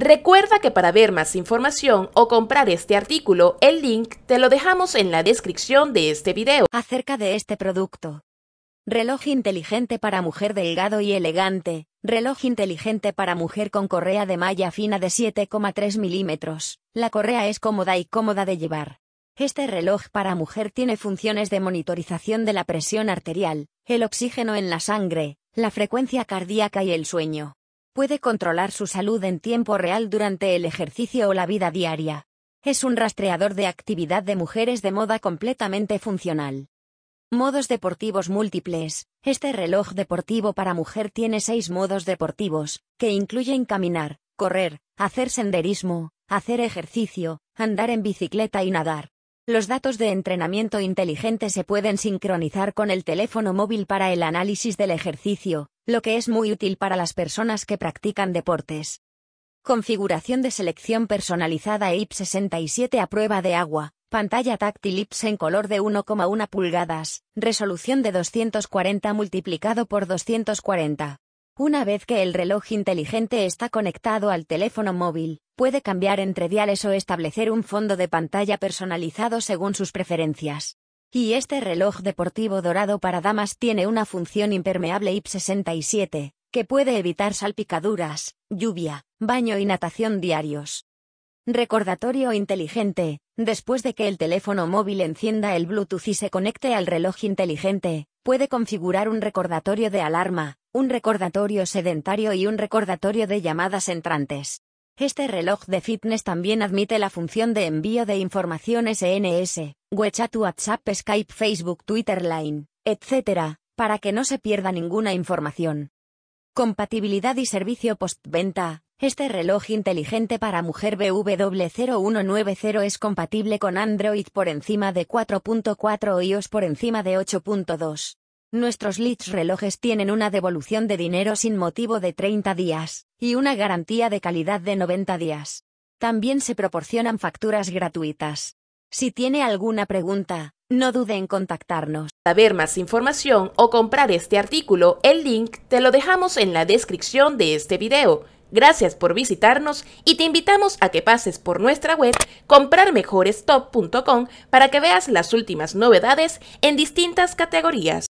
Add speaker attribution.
Speaker 1: Recuerda que para ver más información o comprar este artículo, el link te lo dejamos en la descripción de este video. Acerca de este producto.
Speaker 2: Reloj inteligente para mujer delgado y elegante. Reloj inteligente para mujer con correa de malla fina de 7,3 milímetros. La correa es cómoda y cómoda de llevar. Este reloj para mujer tiene funciones de monitorización de la presión arterial, el oxígeno en la sangre, la frecuencia cardíaca y el sueño puede controlar su salud en tiempo real durante el ejercicio o la vida diaria. Es un rastreador de actividad de mujeres de moda completamente funcional. Modos deportivos múltiples. Este reloj deportivo para mujer tiene seis modos deportivos, que incluyen caminar, correr, hacer senderismo, hacer ejercicio, andar en bicicleta y nadar. Los datos de entrenamiento inteligente se pueden sincronizar con el teléfono móvil para el análisis del ejercicio, lo que es muy útil para las personas que practican deportes. Configuración de selección personalizada e IP 67 a prueba de agua, pantalla táctil IPS en color de 1,1 pulgadas, resolución de 240 multiplicado por 240. Una vez que el reloj inteligente está conectado al teléfono móvil, puede cambiar entre diales o establecer un fondo de pantalla personalizado según sus preferencias. Y este reloj deportivo dorado para damas tiene una función impermeable IP67, que puede evitar salpicaduras, lluvia, baño y natación diarios. Recordatorio inteligente. Después de que el teléfono móvil encienda el Bluetooth y se conecte al reloj inteligente, puede configurar un recordatorio de alarma, un recordatorio sedentario y un recordatorio de llamadas entrantes. Este reloj de fitness también admite la función de envío de información e SNS, WeChat, WhatsApp, Skype, Facebook, Twitter, Line, etc., para que no se pierda ninguna información. Compatibilidad y servicio postventa. Este reloj inteligente para mujer BW0190 es compatible con Android por encima de 4.4 o iOS por encima de 8.2. Nuestros leads relojes tienen una devolución de dinero sin motivo de 30 días, y una garantía de calidad de 90 días. También se proporcionan facturas gratuitas. Si tiene alguna pregunta, no dude en
Speaker 1: contactarnos. Para ver más información o comprar este artículo, el link te lo dejamos en la descripción de este video. Gracias por visitarnos y te invitamos a que pases por nuestra web comprarmejorestop.com para que veas las últimas novedades en distintas categorías.